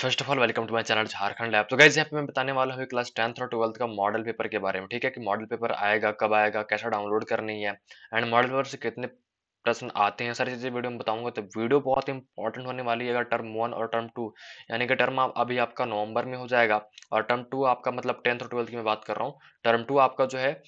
first of all welcome to my channel Jharkhand lab तो guys यहाँ पे मैं बताने वाला हूँ क्लास टेंथ और ट्वेल्थ का मॉडल पेपर के बारे में ठीक है कि मॉडल पेपर आएगा कब आएगा कैसा डाउनलोड करनी है एंड मॉडल पेपर से कितने प्रश्न आते हैं सारी चीज़ें वीडियो में बताऊंगा तो वीडियो बहुत इंपॉर्टेंट होने वाली है अगर टर्म वन और टर्म टू यानी कि टर्म अभी आपका नवंबर में हो जाएगा और टर्म टू आपका मतलब टेंथ और ट्वेल्थ की मैं बात कर रहा हूँ टर्म टू आपका जो है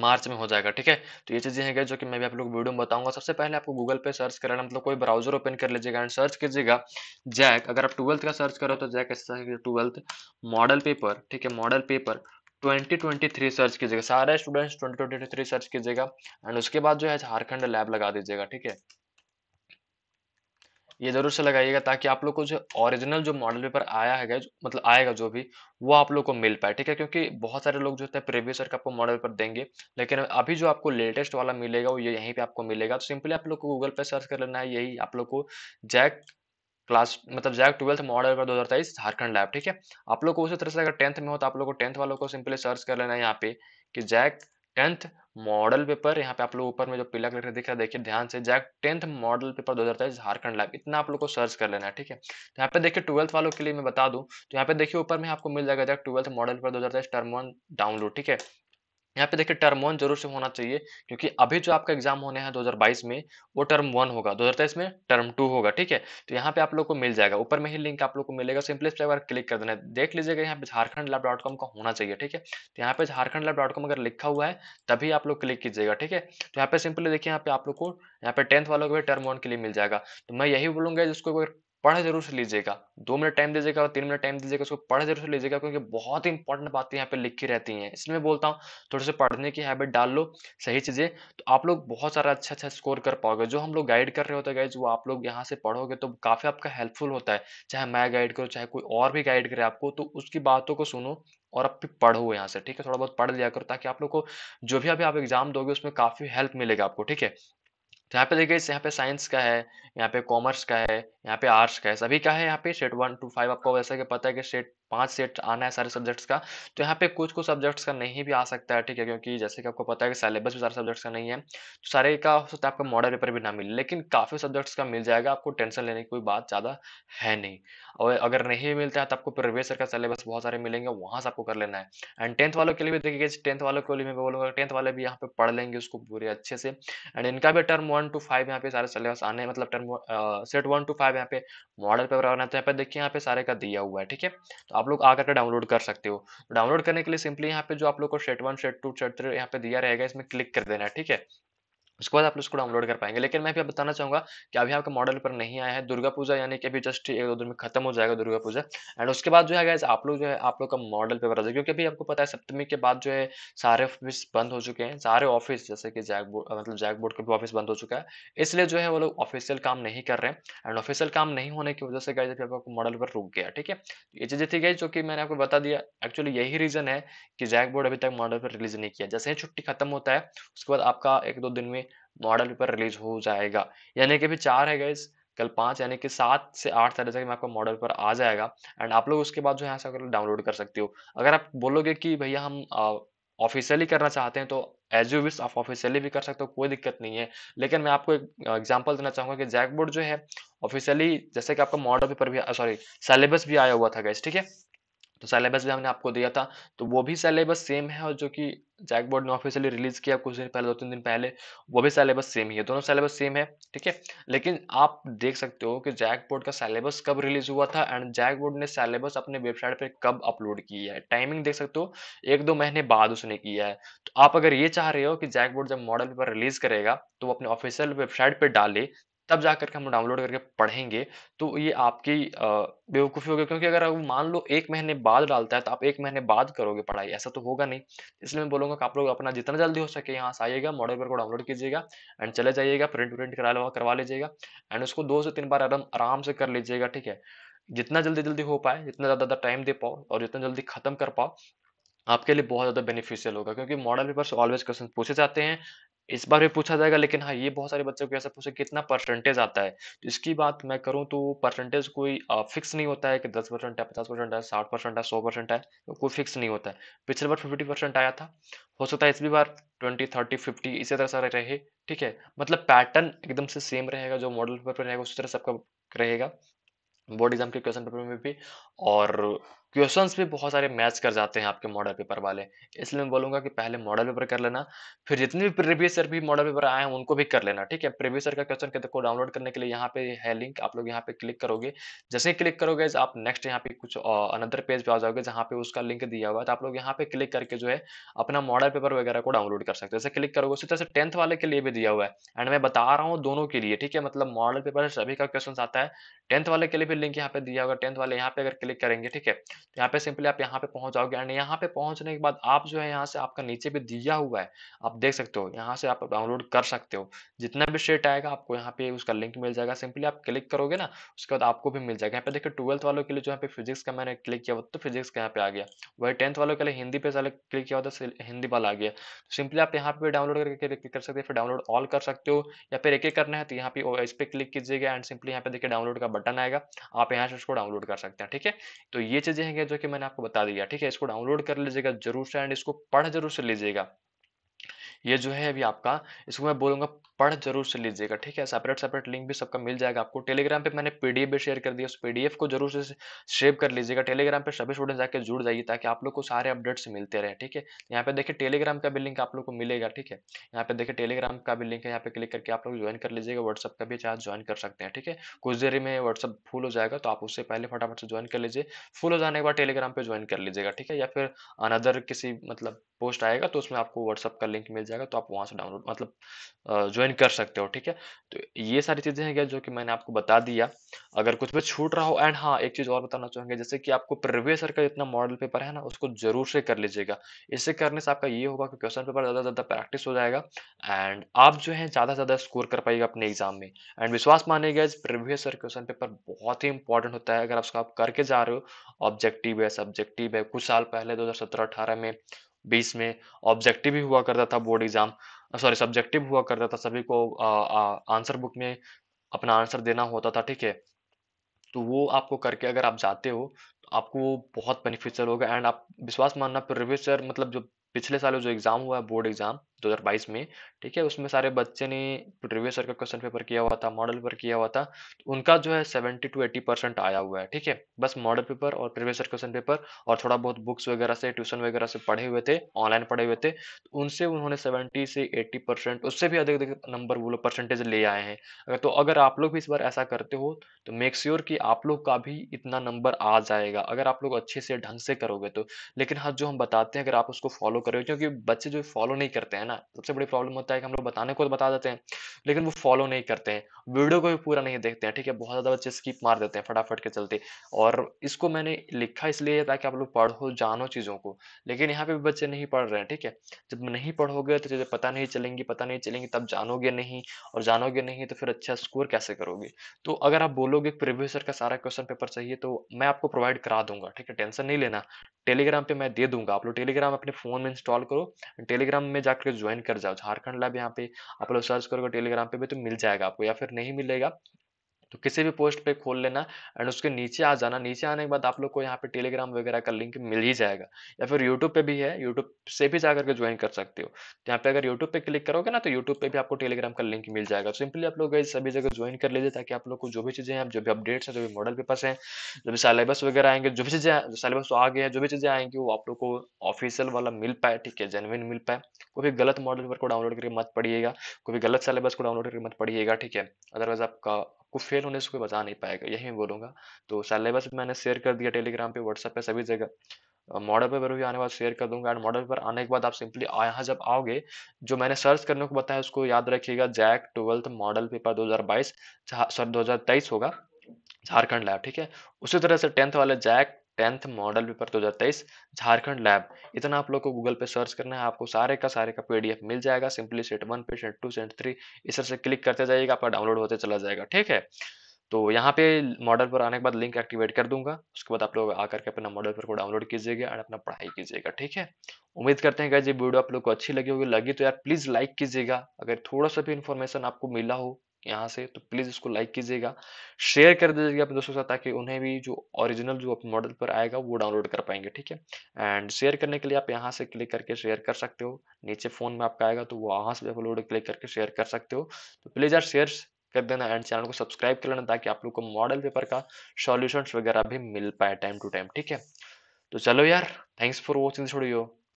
मार्च में हो जाएगा ठीक है तो ये चीज़ें हैं जो कि मैं भी आप लोग वीडियो में बताऊंगा सबसे पहले आपको गूगल पे सर्च करना मतलब कोई ब्राउजर ओपन कर लीजिएगा एंड सर्च कीजिएगा जैक अगर आप ट्वेल्थ का सर्च करो तो जैक ट्वेल्थ मॉडल पेपर ठीक है मॉडल पेपर 2023 सर्च कीजिएगा सारे स्टूडेंट्स 2023 सर्च कीजिएगा एंड उसके बाद जो है झारखंड लैब लगा दीजिएगा ठीक है ये जरूर से लगाइएगा ताकि आप लोग को जो ओरिजिनल जो मॉडल पेपर आया है मतलब आएगा जो भी वो आप लोग को मिल पाए ठीक है क्योंकि बहुत सारे लोग जो होते हैं प्रीवियस ईयर का आपको मॉडल पेपर देंगे लेकिन अभी जो आपको लेटेस्ट वाला मिलेगा वो ये यहीं पे आपको मिलेगा तो सिंपली आप लोग को गूगल पे सर्च कर लेना है यही आप लोग को जैक क्लास मतलब जैक ट्वेल्थ मॉडल पर दो हज़ार तेईस झारखंड लैब ठीक है आप लोग को उसी तरह से अगर टेंथ में हो तो आप लोग को टेंथ वालों को सिंपली सर्च कर लेना है यहाँ पे कि जैक टेंथ मॉडल पेपर यहाँ पे आप लोग ऊपर में जो पीला कलर दिख रहा है देखिए ध्यान से JAC tenth model paper 2023 Jharkhand live इतना आप लोग को सर्च कर लेना है ठीक है तो यहाँ पे देखिए ट्वेल्थ वालों के लिए मैं बता दूँ तो यहाँ पे देखिए ऊपर में आपको मिल जाएगा जैक ट्वेल्थ मॉडल पेपर दो हज़ार टर्म वन डाउनलोड ठीक है यहाँ पे देखिए टर्म वन जरूर से होना चाहिए क्योंकि अभी जो आपका एग्जाम होने हैं 2022 में वो टर्म वन होगा 2023 में टर्म टू होगा ठीक है तो यहाँ पे आप लोग को मिल जाएगा ऊपर में ही लिंक आप लोग को मिलेगा सिंपली इस पर बार क्लिक कर देना देख लीजिएगा यहाँ पे झारखंड लैब डॉट कॉम का होना चाहिए ठीक है तो यहाँ पे झारखंड लैब डॉट कॉम अगर लिखा हुआ है तभी आप लोग क्लिक कीजिएगा ठीक है तो यहाँ पे सिंपली देखिए यहाँ पे आप लोग को यहाँ पे टेंथ वालों को भी टर्म वन के लिए मिल जाएगा तो मैं यही बोलूंगा जिसको पढ़ जरूर से लीजिएगा दो मिनट टाइम दीजिएगा और तीन मिनट टाइम दीजिएगा उसको पढ़ जरूर से लीजिएगा क्योंकि बहुत ही इंपॉर्टेंट बातें यहाँ पे लिखी रहती हैं इसलिए मैं बोलता हूँ थोड़े से पढ़ने की हैबिट डाल लो सही चीज़ें तो आप लोग बहुत सारा अच्छा अच्छा स्कोर कर पाओगे जो हम लोग गाइड कर रहे होते गाइज वो आप लोग यहाँ से पढ़ोगे तो काफ़ी आपका हेल्पफुल होता है चाहे मैं गाइड करूँ चाहे कोई और भी गाइड करे आपको तो उसकी बातों को सुनो और अब भी पढ़ो यहाँ से ठीक है थोड़ा बहुत पढ़ लिया करो ताकि आप लोग को जो भी अभी आप एग्जाम दोगे उसमें काफ़ी हेल्प मिलेगा आपको ठीक है तो यहाँ पे देखिए यहाँ पे साइंस का है यहाँ पे कॉमर्स का है यहाँ पे आर्ट्स का है सभी का है यहाँ पे सेट वन टू फाइव आपको वैसा कि पता है कि सेट पांच सेट आना है सारे सब्जेक्ट्स का तो यहाँ पे कुछ कुछ सब्जेक्ट्स का नहीं भी आ सकता है ठीक है क्योंकि जैसे कि आपको पता है कि सिलेबस भी सारे सब्जेक्ट्स का नहीं है तो सारे का हो सकता है आपका मॉडल पेपर भी ना मिले लेकिन काफ़ी सब्जेक्ट्स का मिल जाएगा आपको टेंशन लेने की कोई बात ज़्यादा है नहीं और अगर नहीं मिलता है तो आपको प्रवेश का सिलेबस बहुत सारे मिलेंगे वहाँ से आपको कर लेना है एंड टेंथ वालों के लिए भी देखिए टेंथ वालों के लिए मैं बोलूँगा टेंथ वाले भी यहाँ पे पढ़ लेंगे उसको पूरे अच्छे से एंड इनका भी टर्म वन टू फाइव यहाँ पे सारे सिलेबस आने मतलब term set one two five यहाँ पे मॉडल पेपर आना तो यहाँ पे देखिए यहाँ पे सारे का दिया हुआ है ठीक है तो आप लोग आकर के डाउनलोड कर सकते हो डाउनलोड तो करने के लिए सिंपली यहाँ पे जो आप लोग को set one set two set three यहाँ पे दिया रहेगा इसमें क्लिक कर देना है ठीक है उसके बाद आप लोग उसको डाउनलोड कर पाएंगे लेकिन मैं भी आप बताना चाहूँगा कि अभी आपके मॉडल पर नहीं आया है दुर्गा पूजा यानी कि अभी जस्ट एक दो दिन में खत्म हो जाएगा दुर्गा पूजा एंड उसके बाद जो है गैस आप लोग जो है आप लोग का मॉडल पेपर आ जाएगा क्योंकि अभी आपको पता है सप्तमी के बाद जो है सारे ऑफिस बंद हो चुके हैं सारे ऑफिस जैसे कि जैक बोर्ड मतलब जैक बोर्ड का भी ऑफिस बंद हो चुका है इसलिए जो है वो लोग ऑफिशियल काम नहीं कर रहे हैं एंड ऑफिशियल काम नहीं होने की वजह से गए अभी आपको मॉडल पर रुक गया ठीक है ये चीज़ें थी गई जो कि मैंने आपको बता दिया एक्चुअली यही रीज़न है कि जैक बोर्ड अभी तक मॉडल पर रिलीज नहीं किया जैसे ही छुट्टी खत्म होता है उसके बाद आपका एक दो दिन में मॉडल पेपर रिलीज हो जाएगा यानी कि अभी चार है गाइज कल पाँच यानी कि सात से आठ तारीख तक मैं आपका मॉडल पर आ जाएगा एंड आप लोग उसके बाद जो है ऐसा डाउनलोड कर सकते हो अगर आप बोलोगे कि भैया हम ऑफिशियली करना चाहते हैं तो एज यू विश आप ऑफिशियली भी कर सकते हो कोई दिक्कत नहीं है लेकिन मैं आपको एक एग्जाम्पल देना चाहूँगा कि जैकबोर्ड जो है ऑफिशियली जैसे कि आपका मॉडल पेपर भी सॉरी सिलेबस भी आया हुआ था गैस ठीक है तो सिलेबस भी हमने आपको दिया था तो वो भी सिलेबस सेम है और जो कि जैक बोर्ड ने ऑफिशियली रिलीज किया कुछ दिन पहले दो तीन दिन पहले वो भी सिलेबस सेम ही है दोनों सिलेबस सेम है ठीक है लेकिन आप देख सकते हो कि जैक बोर्ड का सिलेबस कब रिलीज हुआ था एंड जैक बोर्ड ने सिलेबस अपने वेबसाइट पर कब अपलोड किया है टाइमिंग देख सकते हो एक दो महीने बाद उसने किया है तो आप अगर ये चाह रहे हो कि जैक बोर्ड जब मॉडल पेपर रिलीज करेगा तो वो अपने ऑफिशियल वेबसाइट पर डाले तब जा करके हम डाउनलोड करके पढ़ेंगे तो ये आपकी बेवकूफ़ी होगी क्योंकि अगर मान लो एक महीने बाद डालता है तो आप एक महीने बाद करोगे पढ़ाई ऐसा तो होगा नहीं इसलिए मैं बोलूँगा कि आप लोग अपना जितना जल्दी हो सके यहाँ से आइएगा मॉडल पेपर को डाउनलोड कीजिएगा एंड चले जाइएगा प्रिंट व्रिंट करा करवा लीजिएगा एंड उसको दो से तीन बार आराम आराम से कर लीजिएगा ठीक है जितना जल्दी जल्दी हो पाए जितना ज़्यादा टाइम दे पाओ और जितना जल्दी ख़त्म कर पाओ आपके लिए बहुत ज़्यादा बेनिफिशियल होगा क्योंकि मॉडल पेपर से ऑलवेज क्वेश्चन पूछे जाते हैं इस बार भी पूछा जाएगा लेकिन हाँ ये बहुत सारे बच्चों को ऐसा पूछे कितना परसेंटेज आता है तो इसकी बात मैं करूँ तो परसेंटेज कोई फिक्स नहीं होता है कि दस परसेंट है पचास परसेंट है साठ परसेंट है सौ परसेंट है तो कोई फिक्स नहीं होता है पिछले बार फिफ्टी परसेंट आया था हो सकता है इस भी बार ट्वेंटी थर्टी फिफ्टी इसी तरह सारे रहे ठीक है मतलब पैटर्न एकदम से सेम रहेगा जो मॉडल पेपर रहेगा उसी तरह सबका रहेगा बोर्ड एग्जाम के क्वेश्चन पेपर में भी और क्वेश्चन भी बहुत सारे मैच कर जाते हैं आपके मॉडल पेपर वाले इसलिए मैं बोलूंगा कि पहले मॉडल पेपर कर लेना फिर जितने भी प्रीवियस ईयर भी मॉडल पेपर आए हैं उनको भी कर लेना ठीक है प्रीवियस ईयर का क्वेश्चन को डाउनलोड करने के लिए यहाँ पे है लिंक आप लोग यहाँ पे क्लिक करोगे जैसे ही क्लिक करोगे आप नेक्स्ट यहाँ पे कुछ अनदर पेज पे आ जाओगे जहाँ पे उसका लिंक दिया हुआ है तो आप लोग यहाँ पे क्लिक करके जो है अपना मॉडल पेपर वगैरह को डाउनलोड कर सकते हो जैसे क्लिक करोगे उसी तरह से टेंथ वाले के लिए भी दिया हुआ है एंड मैं बता रहा हूँ दोनों के लिए ठीक है मतलब मॉडल पेपर सभी का क्वेश्चन आता है टेंथ वाले के लिए भी लिंक यहाँ पे दिया हुआ टेंथ वाले यहाँ पे अगर क्लिक करेंगे ठीक है यहाँ पे सिंपली आप यहाँ पे पहुंच जाओगे एंड यहाँ पे पहुंचने के बाद आप जो है यहाँ से आपका नीचे भी दिया हुआ है आप देख सकते हो यहाँ से आप डाउनलोड कर सकते हो जितना भी स्टेट आएगा आपको यहाँ पे उसका लिंक मिल जाएगा सिंपली आप क्लिक करोगे ना उसके बाद आपको भी मिल जाएगा यहाँ पे देखिए ट्वेल्थ वालों के लिए जो यहाँ पे फिजिक्स का मैंने क्लिक किया तो फिजिक्स का यहाँ पे आ गया वही टेंथ वालों के लिए हिंदी पे क्लिक किया होता हिंदी वाला आ गया सिंपली आप यहाँ पे डाउनलोड करके कर सकते हो फिर डाउनलोड ऑल कर सकते हो या फिर एक एक करना है तो यहाँ पे इस पर क्लिक कीजिएगा एंड सिंपली यहाँ पे देखिए डाउनलोड का बटन आएगा आप यहाँ से उसको डाउनलोड कर सकते हैं ठीक है तो ये चीजें है जो कि मैंने आपको बता दिया ठीक है इसको डाउनलोड कर लीजिएगा जरूर से एंड इसको पढ़ जरूर से लीजिएगा ये जो है अभी आपका इसको मैं बोलूंगा पढ़ जरूर से लीजिएगा ठीक है सेपरेट सेपरेट लिंक भी सबका मिल जाएगा आपको टेलीग्राम पे मैंने पीडीएफ भी शेयर कर दिया उस पीडीएफ को जरूर से सेव कर लीजिएगा टेलीग्राम पे सभी स्टूडेंट जाके जुड़ जाइए ताकि आप लोग को सारे अपडेट्स मिलते रहे ठीक है यहाँ पे देखिए टेलीग्राम का भी लिंक आप लोग को मिलेगा ठीक है यहाँ पे देखिए टेलीग्राम का भी लिंक है यहाँ पे क्लिक करके आप लोग ज्वाइन कर लीजिएगा व्हाट्सअप का भी चाहे ज्वाइन कर सकते हैं ठीक है कुछ देर में व्हाट्सअप फुल हो जाएगा तो आप उससे पहले फटाफट से ज्वाइन कर लीजिए फुल हो जाने के बाद टेलीग्राम पे ज्वाइन कर लीजिएगा ठीक है या फिर अनदर किसी मतलब पोस्ट आएगा तो उसमें आपको व्हाट्सअप का लिंक मिल जाएगा तो आप वहाँ से डाउनलोड मतलब ज्वाइन ज्वाइन कर सकते हो ठीक है तो ये सारी चीज़ें हैं क्या जो कि मैंने आपको बता दिया अगर कुछ भी छूट रहा हो एंड हाँ एक चीज़ और बताना चाहेंगे जैसे कि आपको प्रीवियस ईयर का जितना मॉडल पेपर है ना उसको जरूर से कर लीजिएगा इससे करने से आपका ये होगा कि क्वेश्चन पेपर ज़्यादा ज़्यादा प्रैक्टिस हो जाएगा एंड आप जो है ज़्यादा से ज़्यादा स्कोर कर पाएगा अपने एग्जाम में एंड विश्वास मानिएगा प्रीवियस ईयर क्वेश्चन पेपर बहुत ही इंपॉर्टेंट होता है अगर आप उसका आप करके जा रहे हो ऑब्जेक्टिव है सब्जेक्टिव है कुछ साल पहले दो हज़ार सत्रह अठारह में बीस में ऑब्जेक्टिव भी हुआ करता था बोर्ड एग्जाम सॉरी सब्जेक्टिव हुआ करता था सभी को आंसर बुक में अपना आंसर देना होता था ठीक है तो वो आपको करके अगर आप जाते हो तो आपको बहुत बेनिफिशियल होगा एंड आप विश्वास मानना प्रीवियस ईयर मतलब जो पिछले साल जो एग्ज़ाम हुआ है बोर्ड एग्ज़ाम बाईस में ठीक है उसमें सारे बच्चे ने प्रीवियस ईयर का क्वेश्चन पेपर किया हुआ था मॉडल पेपर किया हुआ था तो उनका जो है सेवेंटी टू एटी परसेंट आया हुआ है ठीक है बस मॉडल पेपर और प्रीवियस ईयर क्वेश्चन पेपर और थोड़ा बहुत बुक्स वगैरह से ट्यूशन वगैरह से पढ़े हुए थे ऑनलाइन पढ़े हुए थे तो उनसे उन्होंने सेवेंटी से एट्टी परसेंट उससे भी अधिक अधिक नंबर वो लोग परसेंटेज ले आए हैं अगर तो अगर आप लोग भी इस बार ऐसा करते हो तो मेक श्योर sure कि आप लोग का भी इतना नंबर आ जाएगा अगर आप लोग अच्छे से ढंग से करोगे तो लेकिन हाँ जो हम बताते हैं अगर आप उसको फॉलो करोगे क्योंकि बच्चे जो फॉलो नहीं करते हैं ना ना सबसे बड़ी प्रॉब्लम होता है कि हम लोग बताने को तो बता देते हैं लेकिन वो फॉलो नहीं करते हैं वीडियो को भी पूरा नहीं देखते हैं ठीक है बहुत ज़्यादा बच्चे स्कीप मार देते हैं फटाफट के चलते और इसको मैंने लिखा इसलिए ताकि आप लोग पढ़ो जानो चीज़ों को लेकिन यहाँ पर भी बच्चे नहीं पढ़ रहे हैं ठीक है जब नहीं पढ़ोगे तो जैसे पता नहीं चलेंगी पता नहीं चलेंगी तब जानोगे नहीं और जानोगे नहीं तो फिर अच्छा स्कोर कैसे करोगे तो अगर आप बोलोगे प्रिव्यूसर का सारा क्वेश्चन पेपर चाहिए तो मैं आपको प्रोवाइड करा दूंगा ठीक है टेंशन नहीं लेना टेलीग्राम पे मैं दे दूंगा आप लोग टेलीग्राम अपने फ़ोन में इंस्टॉल करो टेलीग्राम में जाकर ज्वाइन कर जाओ झारखंड लैब यहाँ पे आप लोग सर्च करोगे टेलीग्राम पे भी तो मिल जाएगा आपको या फिर नहीं मिलेगा तो किसी भी पोस्ट पे खोल लेना एंड उसके नीचे आ जाना नीचे आने के बाद आप लोग को यहाँ पे टेलीग्राम वगैरह का लिंक मिल ही जाएगा या फिर यूट्यूब पे भी है यूट्यूब से भी जाकर के ज्वाइन कर सकते हो तो यहाँ पे अगर यूट्यूब पे क्लिक करोगे ना तो यूट्यूब पे भी आपको टेलीग्राम का लिंक मिल जाएगा सिंपली आप लोग सभी जगह ज्वाइन कर लीजिए ताकि आप लोग को जो भी चीज़ें हैं जो भी अपडेट्स हैं जो भी मॉडल पेपर्स हैं जो भी सिलेबस वगैरह आएंगे जो भी चीज़ें सिलेबस आ गए हैं जो भी चीज़ें आएंगी वो आप लोग को ऑफिशियल वाला मिल पाए ठीक है जेनविन मिल पाए कोई भी गलत मॉडल पेपर को डाउनलोड करके मत पढ़िएगा कोई भी गलत सिलेबस को डाउनलोड करके मत पढ़िएगा ठीक है अदरवाइज आपका को फेल होने से कोई बचा नहीं पाएगा यही मैं बोलूँगा तो सिलेबस मैंने शेयर कर दिया टेलीग्राम पे व्हाट्सएप पे सभी जगह मॉडल पेपर भी आने बाद शेयर कर दूंगा एंड मॉडल पेपर आने के बाद आप सिंपली यहाँ जब आओगे जो मैंने सर्च करने को बताया उसको याद रखिएगा JAC twelfth model paper 2022 sorry 2023 होगा झारखंड लैब ठीक है उसी तरह से टेंथ वाले जैक टेंथ मॉडल पेपर दो हज़ार तेईस झारखंड लैब इतना आप लोग को गूगल पे सर्च करना है आपको सारे का सारे का पीडीएफ मिल जाएगा सिंपली सेट वन पे सेट टू सेट थ्री इस तरह से क्लिक करते जाइएगा आपका डाउनलोड होते चला जाएगा ठीक है तो यहाँ पे मॉडल पर आने के बाद लिंक एक्टिवेट कर दूंगा उसके बाद आप लोग आकर के अपना मॉडल पर को डाउनलोड कीजिएगा और अपना पढ़ाई कीजिएगा ठीक है उम्मीद करते हैं कि ये वीडियो आप लोग को अच्छी लगी होगी लगी तो यार प्लीज़ लाइक कीजिएगा अगर थोड़ा सा भी इन्फॉर्मेशन आपको मिला हो यहाँ से तो प्लीज़ इसको लाइक कीजिएगा शेयर कर दीजिएगा अपने दोस्तों के साथ ताकि उन्हें भी जो ओरिजिनल जो अपने मॉडल पर आएगा वो डाउनलोड कर पाएंगे ठीक है एंड शेयर करने के लिए आप यहाँ से क्लिक करके शेयर कर सकते हो नीचे फ़ोन में आपका आएगा तो वो वहाँ से अपलोड क्लिक करके शेयर कर सकते हो तो प्लीज़ यार शेयर कर देना एंड चैनल को सब्सक्राइब कर लेना ताकि आप लोग को मॉडल पेपर का सॉल्यूशंस वगैरह भी मिल पाए टाइम टू टाइम ठीक है तो चलो यार thanks for watching this video